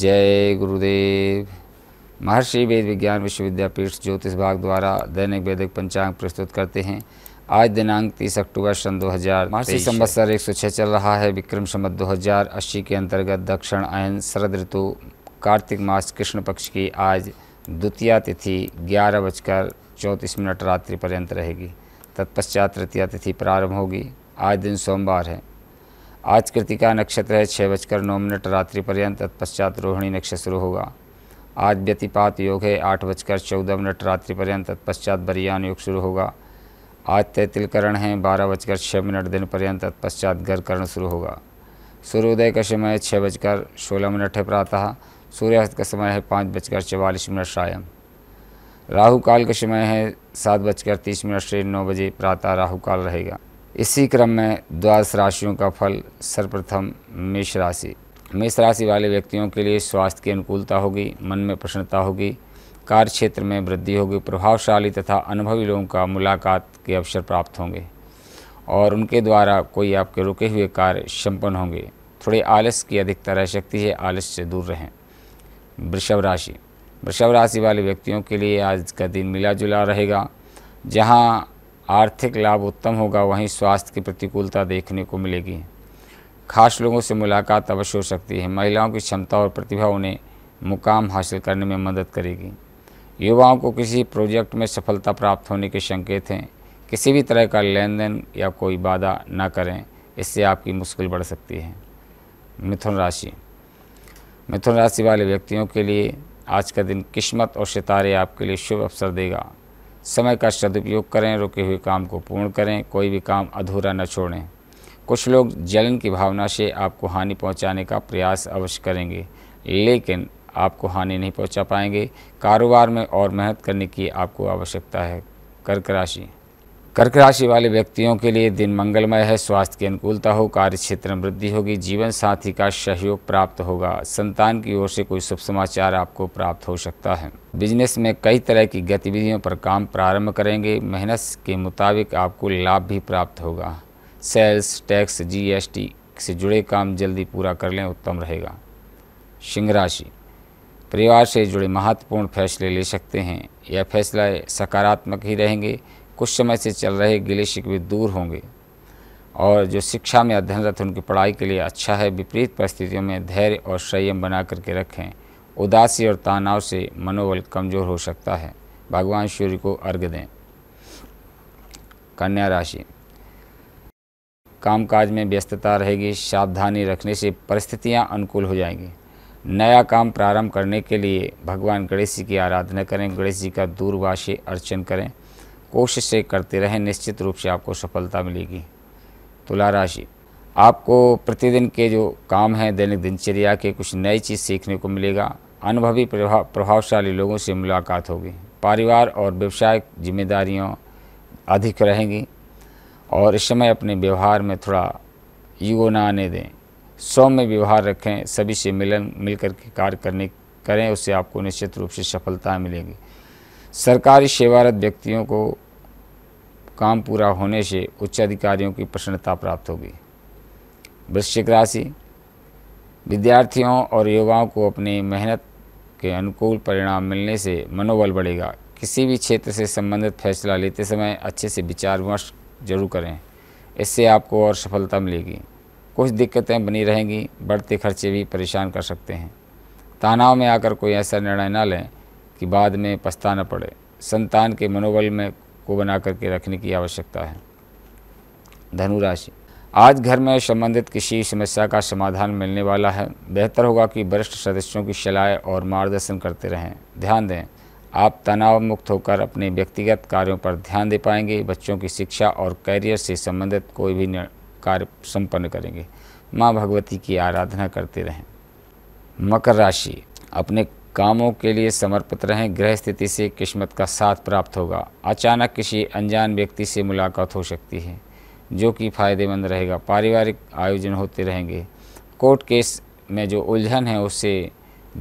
जय गुरुदेव महर्षि वेद विज्ञान विश्वविद्यापीठ ज्योतिष भाग द्वारा दैनिक वैदिक पंचांग प्रस्तुत करते हैं आज दिनांक 30 अक्टूबर सन 2000 हज़ार महर्षि संवत्सर एक चल रहा है विक्रम संबत 2080 के अंतर्गत दक्षिण आयन शरद ऋतु कार्तिक मास कृष्ण पक्ष की आज द्वितीय तिथि ग्यारह बजकर चौंतीस मिनट रात्रि पर्यंत रहेगी तत्पश्चात तृतीय तिथि प्रारंभ होगी आज दिन सोमवार है आज कृतिका नक्षत्र है छः बजकर नौ मिनट रात्रि पर्यंत तत्पश्चात रोहिणी नक्षत्र शुरू होगा आज व्यतिपात योग है आठ बजकर चौदह मिनट रात्रि पर्यंत तत्पश्चात बरियान योग शुरू होगा आज तैतिलकरण है बारह बजकर छः मिनट दिन पर्यंत तत्पश्चात गर्भकरण शुरू होगा सूर्योदय का समय छः बजकर सोलह मिनट है प्रातः सूर्यास्त का समय है पाँच बजकर चवालीस मिनट सायं राहुकाल का समय है सात बजकर तीस मिनट से नौ बजे प्रातः राहुकाल रहेगा इसी क्रम में द्वादश राशियों का फल सर्वप्रथम मेष राशि मेष राशि वाले व्यक्तियों के लिए स्वास्थ्य की अनुकूलता होगी मन में प्रसन्नता होगी कार्य क्षेत्र में वृद्धि होगी प्रभावशाली तथा अनुभवी लोगों का मुलाकात के अवसर प्राप्त होंगे और उनके द्वारा कोई आपके रुके हुए कार्य संपन्न होंगे थोड़े आलस की अधिकता रह सकती है आलस से दूर रहें वृषभ राशि वृषभ राशि वाले व्यक्तियों के लिए आज का दिन मिला जुला रहेगा जहाँ आर्थिक लाभ उत्तम होगा वहीं स्वास्थ्य की प्रतिकूलता देखने को मिलेगी खास लोगों से मुलाकात अवश्य हो सकती है महिलाओं की क्षमता और प्रतिभा उन्हें मुकाम हासिल करने में मदद करेगी युवाओं को किसी प्रोजेक्ट में सफलता प्राप्त होने के संकेत हैं किसी भी तरह का लेन देन या कोई बाधा न करें इससे आपकी मुश्किल बढ़ सकती है मिथुन राशि मिथुन राशि वाले व्यक्तियों के लिए आज का दिन किस्मत और सितारे आपके लिए शुभ अवसर देगा समय का सदुपयोग करें रुके हुए काम को पूर्ण करें कोई भी काम अधूरा न छोड़ें कुछ लोग जलन की भावना से आपको हानि पहुंचाने का प्रयास अवश्य करेंगे लेकिन आपको हानि नहीं पहुंचा पाएंगे कारोबार में और मेहनत करने की आपको आवश्यकता है कर्क राशि कर्क राशि वाले व्यक्तियों के लिए दिन मंगलमय है स्वास्थ्य की अनुकूलता हो कार्य क्षेत्र में वृद्धि होगी जीवन साथी का सहयोग प्राप्त होगा संतान की ओर से कोई शुभ समाचार आपको प्राप्त हो सकता है बिजनेस में कई तरह की गतिविधियों पर काम प्रारंभ करेंगे मेहनत के मुताबिक आपको लाभ भी प्राप्त होगा सेल्स टैक्स जीएसटी से जुड़े काम जल्दी पूरा कर लें उत्तम रहेगा सिंह राशि परिवार से जुड़े महत्वपूर्ण फैसले ले सकते हैं यह फैसला सकारात्मक ही रहेंगे कुछ समय से चल रहे गिले शिकवे दूर होंगे और जो शिक्षा में अध्ययनरत उनकी पढ़ाई के लिए अच्छा है विपरीत परिस्थितियों में धैर्य और संयम बना करके रखें उदासी और तनाव से मनोबल कमज़ोर हो सकता है भगवान सूर्य को अर्घ दें कन्या राशि कामकाज में व्यस्तता रहेगी सावधानी रखने से परिस्थितियां अनुकूल हो जाएंगी नया काम प्रारंभ करने के लिए भगवान गणेश जी की आराधना करें गणेश जी का दूरवासी अर्चन करें कोशिशें करते रहें निश्चित रूप से आपको सफलता मिलेगी तुला राशि आपको प्रतिदिन के जो काम हैं दैनिक दिनचर्या के कुछ नई चीज़ सीखने को मिलेगा अनुभवी प्रभाव प्रभावशाली लोगों से मुलाकात होगी परिवार और व्यवसायिक जिम्मेदारियों अधिक रहेंगी और इस समय अपने व्यवहार में थोड़ा युगो न आने दें सौम्य व्यवहार रखें सभी से मिलन मिलकर के कार्य करने करें उससे आपको निश्चित रूप से सफलता मिलेगी सरकारी सेवारत व्यक्तियों को काम पूरा होने से उच्च अधिकारियों की प्रसन्नता प्राप्त होगी वृश्चिक राशि विद्यार्थियों और युवाओं को अपनी मेहनत के अनुकूल परिणाम मिलने से मनोबल बढ़ेगा किसी भी क्षेत्र से संबंधित फैसला लेते समय अच्छे से विचार विमर्श जरूर करें इससे आपको और सफलता मिलेगी कुछ दिक्कतें बनी रहेंगी बढ़ते खर्चे भी परेशान कर सकते हैं तनाव में आकर कोई ऐसा निर्णय न लें कि बाद में पछताना पड़े संतान के मनोबल में को बना करके रखने की आवश्यकता है धनुराशि आज घर में संबंधित किसी समस्या का समाधान मिलने वाला है बेहतर होगा कि वरिष्ठ सदस्यों की सलाह और मार्गदर्शन करते रहें ध्यान दें आप तनाव मुक्त होकर अपने व्यक्तिगत कार्यों पर ध्यान दे पाएंगे बच्चों की शिक्षा और करियर से संबंधित कोई भी कार्य संपन्न करेंगे माँ भगवती की आराधना करते रहें मकर राशि अपने कामों के लिए समर्पित रहें ग्रह स्थिति से किस्मत का साथ प्राप्त होगा अचानक किसी अनजान व्यक्ति से मुलाकात हो सकती है जो कि फ़ायदेमंद रहेगा पारिवारिक आयोजन होते रहेंगे कोर्ट केस में जो उलझन है उससे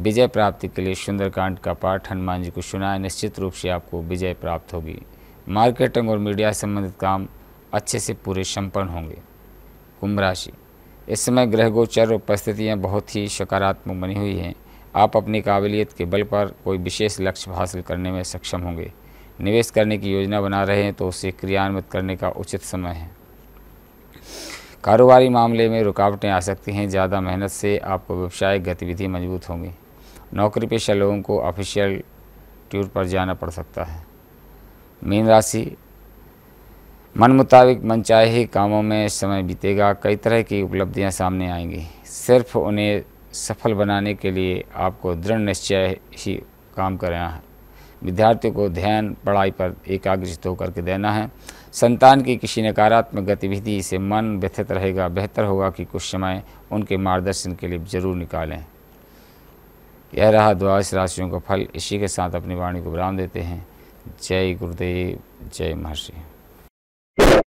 विजय प्राप्ति के लिए सुंदरकांड का पाठ हनुमान जी को सुनाए निश्चित रूप से आपको विजय प्राप्त होगी मार्केटिंग और मीडिया संबंधित काम अच्छे से पूरे संपन्न होंगे कुंभ राशि इस समय ग्रह गोचर उपस्थितियाँ बहुत ही सकारात्मक बनी हुई हैं आप अपनी काबिलियत के बल पर कोई विशेष लक्ष्य हासिल करने में सक्षम होंगे निवेश करने की योजना बना रहे हैं तो उसे क्रियान्वित करने का उचित समय है कारोबारी मामले में रुकावटें आ सकती हैं ज़्यादा मेहनत से आपको व्यवसायिक गतिविधि मजबूत होंगी नौकरी पेशा लोगों को ऑफिशियल टूर पर जाना पड़ सकता है मीन राशि मन मुताबिक मनचाहे कामों में समय बीतेगा कई तरह की उपलब्धियां सामने आएंगी सिर्फ उन्हें सफल बनाने के लिए आपको दृढ़ निश्चय ही काम करना है विद्यार्थियों को ध्यान पढ़ाई पर एकाग्रचित होकर के देना है संतान की किसी नकारात्मक गतिविधि से मन व्यथित रहेगा बेहतर होगा कि कुछ समय उनके मार्गदर्शन के लिए जरूर निकालें यह रहा द्वादश राशियों का फल इसी के साथ अपनी वाणी को विराम देते हैं जय गुरुदेव जय महर्षि